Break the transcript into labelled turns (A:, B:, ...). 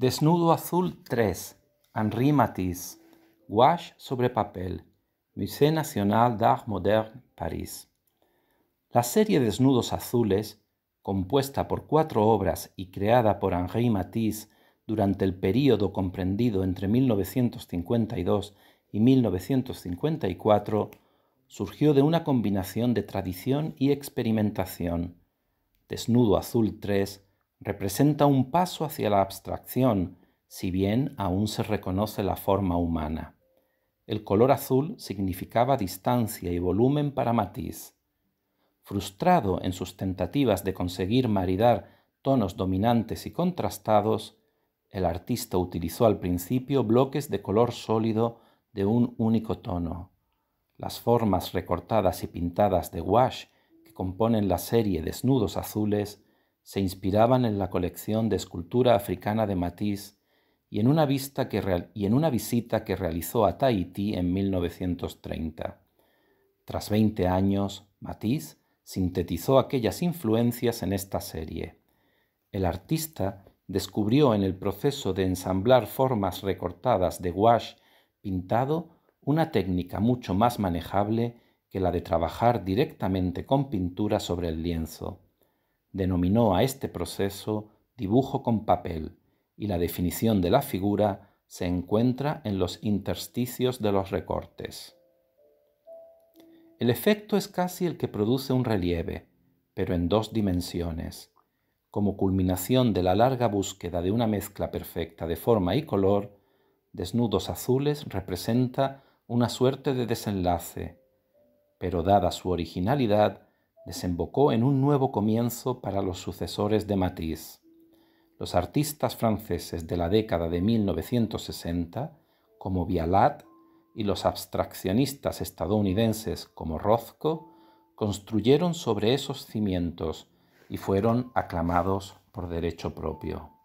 A: Desnudo Azul 3, Henri Matisse, Gouache sobre papel, Musée National d'Art Moderne, París. La serie Desnudos Azules, compuesta por cuatro obras y creada por Henri Matisse durante el período comprendido entre 1952 y 1954, surgió de una combinación de tradición y experimentación. Desnudo Azul 3 representa un paso hacia la abstracción, si bien aún se reconoce la forma humana. El color azul significaba distancia y volumen para matiz. Frustrado en sus tentativas de conseguir maridar tonos dominantes y contrastados, el artista utilizó al principio bloques de color sólido de un único tono. Las formas recortadas y pintadas de wash que componen la serie Desnudos Azules se inspiraban en la colección de escultura africana de Matisse y en una, visita que realizó a Tahití en 1930. Tras 20 años, Matisse sintetizó aquellas influencias en esta serie. El artista descubrió en el proceso de ensamblar formas recortadas de gouache pintado una técnica mucho más manejable que la de trabajar directamente con pintura sobre el lienzo denominó a este proceso dibujo con papel y la definición de la figura se encuentra en los intersticios de los recortes. El efecto es casi el que produce un relieve, pero en dos dimensiones, como culminación de la larga búsqueda de una mezcla perfecta de forma y color, desnudos azules representa una suerte de desenlace, pero dada su originalidad desembocó en un nuevo comienzo para los sucesores de Matisse. Los artistas franceses de la década de 1960, como Vialat, y los abstraccionistas estadounidenses como Rothko, construyeron sobre esos cimientos y fueron aclamados por derecho propio.